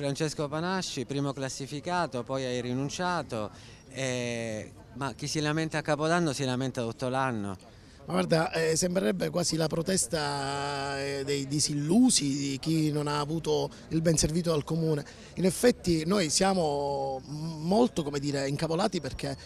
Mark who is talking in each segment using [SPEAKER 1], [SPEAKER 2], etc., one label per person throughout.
[SPEAKER 1] Francesco Panasci, primo classificato, poi hai rinunciato, eh, ma chi si lamenta a Capodanno si lamenta tutto l'anno.
[SPEAKER 2] Ma guarda, eh, sembrerebbe quasi la protesta eh, dei disillusi, di chi non ha avuto il ben servito dal Comune. In effetti noi siamo molto dire, incavolati perché eh,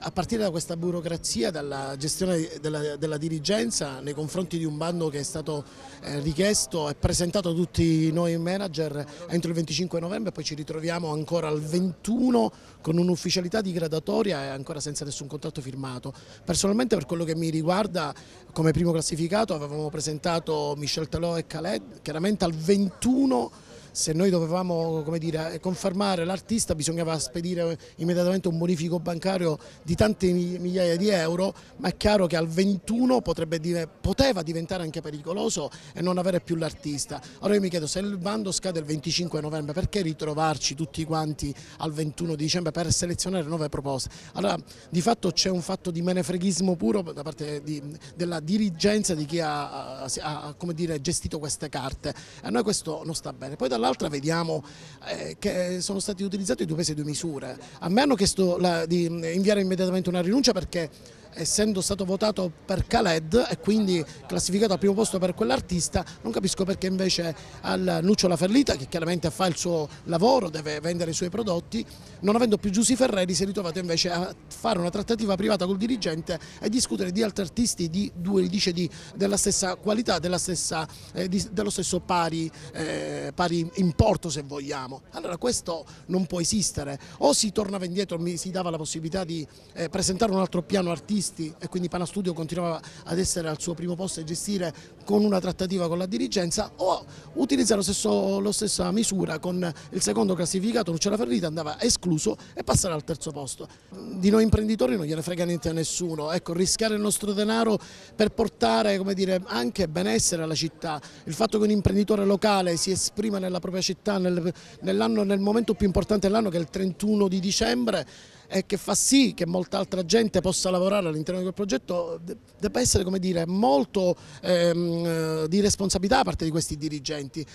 [SPEAKER 2] a partire da questa burocrazia, dalla gestione della, della, dirigenza nei confronti di un bando che è stato eh, richiesto e presentato a tutti noi manager entro il 25 novembre, poi ci ritroviamo ancora al 21 con un'ufficialità di gradatoria e ancora senza nessun contratto firmato. Personalmente per quello che mi riguarda come primo classificato avevamo presentato Michel Talò e Khaled, chiaramente al 21 se noi dovevamo dire, confermare l'artista bisognava spedire immediatamente un bonifico bancario di tante migliaia di euro, ma è chiaro che al 21 potrebbe, poteva diventare anche pericoloso e non avere più l'artista. Allora io mi chiedo se il bando scade il 25 novembre, perché ritrovarci tutti quanti al 21 dicembre per selezionare nuove proposte? Allora di fatto c'è un fatto di menefreghismo puro da parte di, della dirigenza di chi ha, ha, ha dire, gestito queste carte e a noi questo non sta bene. Poi, dall'altra vediamo eh, che sono stati utilizzati due pesi e due misure. A me hanno chiesto la, di mm, inviare immediatamente una rinuncia perché essendo stato votato per Khaled e quindi classificato al primo posto per quell'artista, non capisco perché invece al Nucciola La Ferlita, che chiaramente fa il suo lavoro, deve vendere i suoi prodotti, non avendo più Giussi Ferreri si è ritrovato invece a fare una trattativa privata col dirigente e discutere di altri artisti di due dice di, della stessa qualità, della stessa, eh, di, dello stesso pari, eh, pari importo se vogliamo. Allora questo non può esistere, o si tornava indietro, mi si dava la possibilità di eh, presentare un altro piano artistico acquisti e quindi Panastudio continuava ad essere al suo primo posto e gestire con una trattativa con la dirigenza o utilizzare lo stesso, la stessa misura con il secondo classificato Luciana Ferrita andava escluso e passare al terzo posto. Di noi imprenditori non gliene frega niente a nessuno, ecco rischiare il nostro denaro per portare come dire, anche benessere alla città, il fatto che un imprenditore locale si esprima nella propria città nel, nel momento più importante dell'anno che è il 31 di dicembre e che fa sì che molta altra gente possa lavorare all'interno di quel progetto debba essere come dire, molto ehm, eh, di responsabilità da parte di questi dirigenti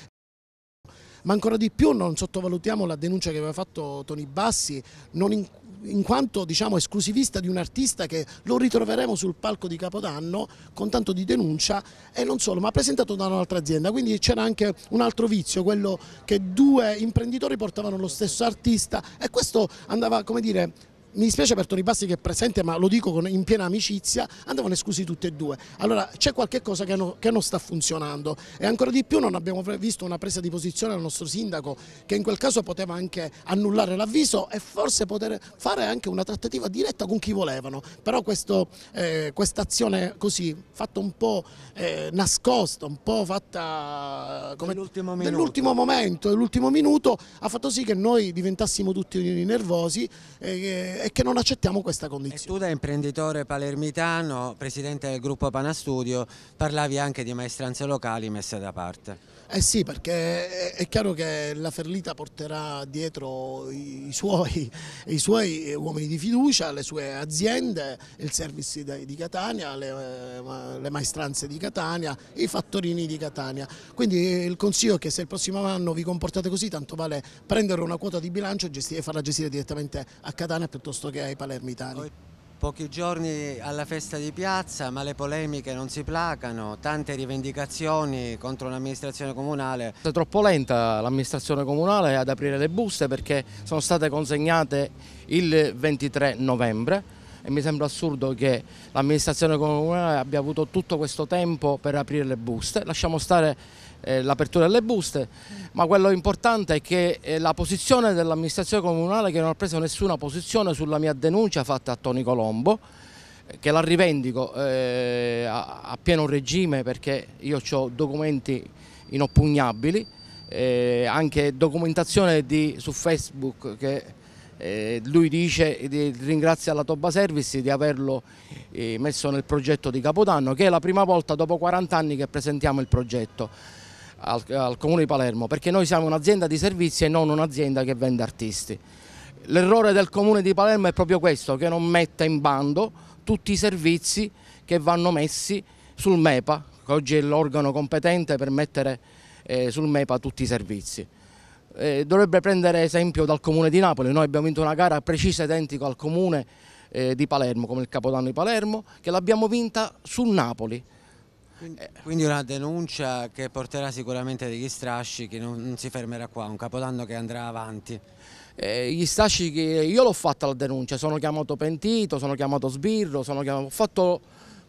[SPEAKER 2] ma ancora di più non sottovalutiamo la denuncia che aveva fatto Toni Bassi, non, in, in quanto diciamo, esclusivista di un artista che lo ritroveremo sul palco di Capodanno con tanto di denuncia e non solo, ma presentato da un'altra azienda, quindi c'era anche un altro vizio, quello che due imprenditori portavano lo stesso artista e questo andava, come dire, mi dispiace per Toni Bassi che è presente ma lo dico in piena amicizia, andavano esclusi tutti e due. Allora c'è qualche cosa che, no, che, non sta funzionando e ancora di più non abbiamo visto una presa di posizione al nostro sindaco che in quel caso poteva anche annullare l'avviso e forse poter fare anche una trattativa diretta con chi volevano, però questa eh, quest azione così fatta un po' eh, nascosta, un po' fatta nell'ultimo eh, dell momento, dell'ultimo minuto ha fatto sì che noi diventassimo tutti nervosi eh, e che non accettiamo questa condizione.
[SPEAKER 1] E tu da imprenditore palermitano, presidente del gruppo Panastudio, parlavi anche di maestranze locali messe da parte.
[SPEAKER 2] Eh sì, perché è chiaro che la Ferlita porterà dietro i suoi, i suoi uomini di fiducia, le sue aziende, il service di Catania, le, eh, le maestranze di Catania, i fattorini di Catania. Quindi il consiglio è che se il prossimo anno vi comportate così, tanto vale prendere una quota di bilancio e farla gestire direttamente a Catania piuttosto piuttosto che ai palermitani.
[SPEAKER 1] Pochi giorni alla festa di piazza ma le polemiche non si placano, tante rivendicazioni contro l'amministrazione comunale.
[SPEAKER 3] È troppo lenta l'amministrazione comunale ad aprire le buste perché sono state consegnate il 23 novembre e mi sembra assurdo che l'amministrazione comunale abbia avuto tutto questo tempo per aprire le buste. Lasciamo stare eh, l'apertura delle buste, ma quello importante è che eh, la posizione dell'amministrazione comunale che non ha preso nessuna posizione sulla mia denuncia fatta a Toni Colombo, eh, che la rivendico eh, a, a, pieno regime perché io ho documenti inoppugnabili, eh, anche documentazione di, su Facebook che eh, lui dice, di, ringrazia la Toba Service di averlo eh, messo nel progetto di Capodanno, che è la prima volta dopo 40 anni che presentiamo il progetto al, al Comune di Palermo, perché noi siamo un'azienda di servizi e non un'azienda che vende artisti. L'errore del Comune di Palermo è proprio questo, che non mette in bando tutti i servizi che vanno messi sul MEPA, che oggi è l'organo competente per mettere eh, sul MEPA tutti i servizi. Eh, dovrebbe prendere esempio dal Comune di Napoli, noi abbiamo vinto una gara precisa identica al Comune eh, di Palermo, come il Capodanno di Palermo, che l'abbiamo vinta su Napoli. Eh,
[SPEAKER 1] quindi una denuncia che porterà sicuramente degli strasci che non, non si fermerà qua, un capodanno che andrà avanti. Eh, gli strasci che io l'ho fatta la denuncia, sono chiamato pentito,
[SPEAKER 3] sono chiamato sbirro, sono chiamato, ho fatto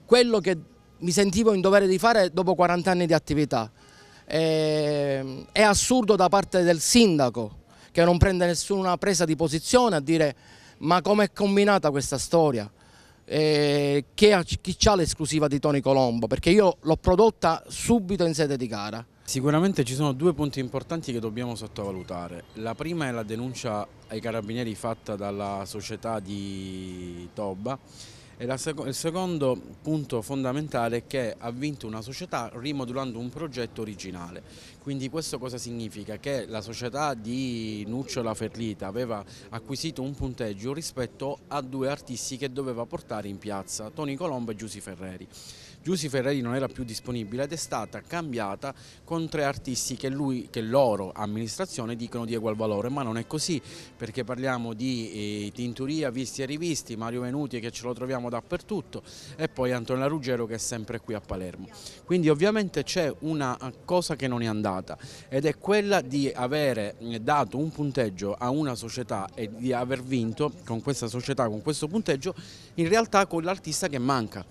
[SPEAKER 3] quello che mi sentivo in dovere di fare dopo 40 anni di attività. Eh, è assurdo da parte del sindaco che non prende nessuna presa di posizione a dire ma com'è combinata questa storia? eh, chi ha, l'esclusiva di Tony Colombo, perché io l'ho prodotta subito in sede di gara.
[SPEAKER 4] Sicuramente ci sono due punti importanti che dobbiamo sottovalutare. La prima è la denuncia ai carabinieri fatta dalla società di Toba. Seco il secondo punto fondamentale è che ha vinto una società rimodulando un progetto originale. Quindi questo cosa significa? Che la società di Nucciola La Ferlita aveva acquisito un punteggio rispetto a due artisti che doveva portare in piazza, Toni Colombo e Giussi Ferreri. Giussi Ferrari non era più disponibile ed è stata cambiata con tre artisti che, lui, che loro amministrazione dicono di egual valore, ma non è così perché parliamo di eh, Tinturia, Visti e Rivisti, Mario Venuti che ce lo troviamo dappertutto e poi Antonella Ruggero che è sempre qui a Palermo. Quindi ovviamente c'è una eh, cosa che non è andata ed è quella di avere eh, dato un punteggio a una società e di aver vinto con questa società, con questo punteggio, in realtà con l'artista che manca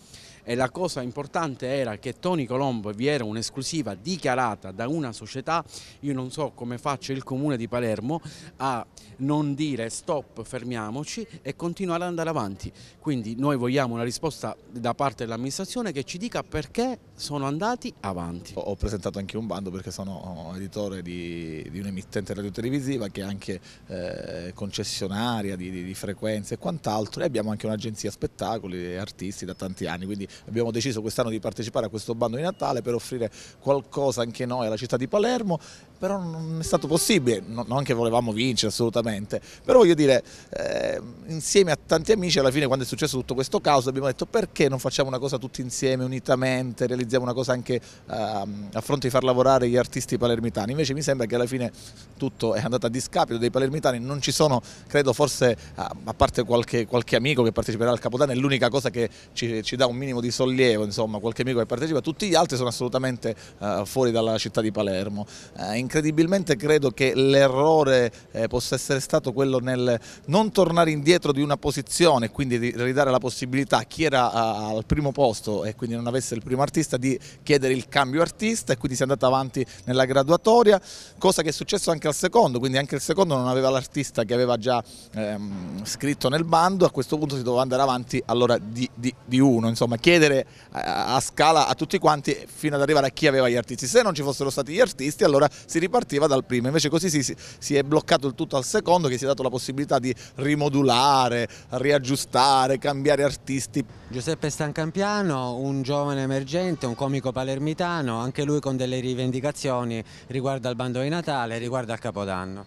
[SPEAKER 4] e la cosa importante era che Tony Colombo vi era un'esclusiva dichiarata da una società, io non so come faccia il comune di Palermo a non dire stop, fermiamoci e continuare ad andare avanti. Quindi noi vogliamo una risposta da parte dell'amministrazione che ci dica perché sono andati
[SPEAKER 5] avanti. Ho presentato anche un bando perché sono editore di, di un'emittente televisiva che è anche eh, concessionaria di, di, di frequenze e quant'altro e abbiamo anche un'agenzia spettacoli e artisti da tanti anni, quindi abbiamo deciso quest'anno di partecipare a questo bando di Natale per offrire qualcosa anche noi alla città di Palermo, però non è stato possibile, non che volevamo vincere assolutamente, però voglio dire, eh, insieme a tanti amici alla fine quando è successo tutto questo caos abbiamo detto perché non facciamo una cosa tutti insieme, unitamente, realizziamo una cosa anche eh, a fronte di far lavorare gli artisti palermitani, invece mi sembra che alla fine tutto è andato a discapito dei palermitani, non ci sono, credo forse, a parte qualche, qualche amico che parteciperà al Capodanno, è l'unica cosa che ci, ci dà un minimo di di sollievo, insomma, qualche amico che partecipa, tutti gli altri sono assolutamente uh, fuori dalla città di Palermo. Uh, incredibilmente credo che l'errore eh, possa essere stato quello nel non tornare indietro di una posizione, quindi ridare la possibilità a chi era uh, al primo posto e quindi non avesse il primo artista di chiedere il cambio artista e quindi si è andata avanti nella graduatoria, cosa che è successo anche al secondo, quindi anche il secondo non aveva l'artista che aveva già ehm, scritto nel bando, a questo punto si doveva andare avanti allora di, di, di uno, insomma, chi chiedere a, scala a tutti quanti fino ad arrivare a chi aveva gli artisti. Se non ci fossero stati gli artisti allora si ripartiva dal primo, invece così si, si è bloccato il tutto al secondo che si è dato la possibilità di rimodulare, riaggiustare, cambiare
[SPEAKER 1] artisti. Giuseppe Stancampiano, un giovane emergente, un comico palermitano, anche lui con delle rivendicazioni riguardo al bando di Natale, riguardo al Capodanno.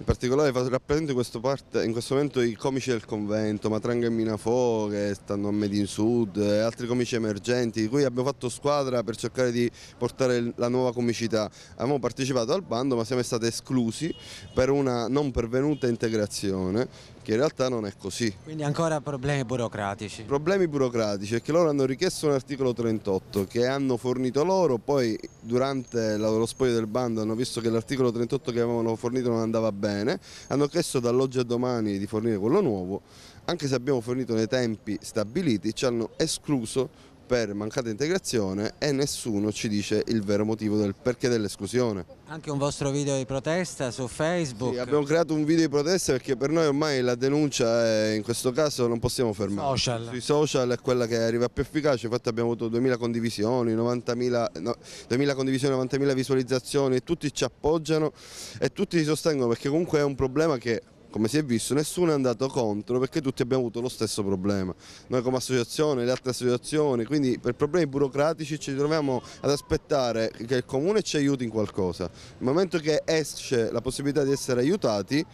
[SPEAKER 6] In particolare rappresento in questo, parte, in questo momento i comici del convento, Matranga e Minafo che stanno a Made in Sud e altri comici emergenti di cui abbiamo fatto squadra per cercare di portare la nuova comicità. Abbiamo partecipato al bando ma siamo stati esclusi per una non pervenuta integrazione che in realtà non è così.
[SPEAKER 1] Quindi ancora problemi burocratici.
[SPEAKER 6] Problemi burocratici, è che loro hanno richiesto un articolo 38 che hanno fornito loro, poi durante lo spoglio del bando hanno visto che l'articolo 38 che avevano fornito non andava bene, hanno chiesto dall'oggi a domani di fornire quello nuovo, anche se abbiamo fornito nei tempi stabiliti ci hanno escluso per mancata integrazione e nessuno ci dice il vero motivo del perché dell'esclusione.
[SPEAKER 1] Anche un vostro video di protesta su Facebook? Sì, abbiamo
[SPEAKER 6] creato un video di protesta perché per noi ormai la denuncia è, in questo caso non possiamo fermare. Social. Sui social è quella che arriva più efficace, infatti abbiamo avuto 2000 condivisioni, 90.000 no, 2000 condivisioni, 90.000 visualizzazioni, tutti ci appoggiano e tutti ci sostengono perché comunque è un problema che come si è visto, nessuno è andato contro perché tutti abbiamo avuto lo stesso problema. Noi come associazione, le altre associazioni, quindi per problemi burocratici ci troviamo ad aspettare che il comune ci aiuti in qualcosa. Nel momento che esce la possibilità di essere aiutati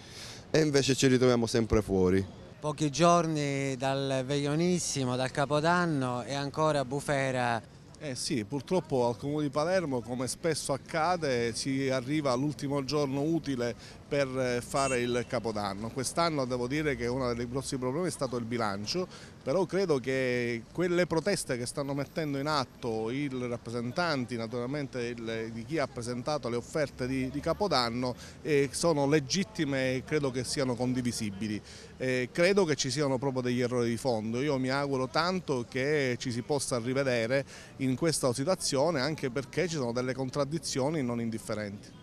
[SPEAKER 6] e invece ci ritroviamo sempre fuori.
[SPEAKER 1] Pochi giorni dal veglionissimo, dal Capodanno e ancora bufera eh sì, purtroppo al Comune di Palermo, come spesso accade, si arriva all'ultimo giorno utile per eh,
[SPEAKER 5] fare il capodanno. Quest'anno devo dire che uno dei grossi problemi è stato il bilancio, però credo che quelle proteste che stanno mettendo in atto i rappresentanti, naturalmente il, di chi ha presentato le offerte di, di Capodanno, eh, sono legittime e credo che siano condivisibili. Eh, credo che ci siano proprio degli errori di fondo, io mi auguro tanto che ci si possa rivedere in questa situazione anche perché ci sono delle contraddizioni non indifferenti.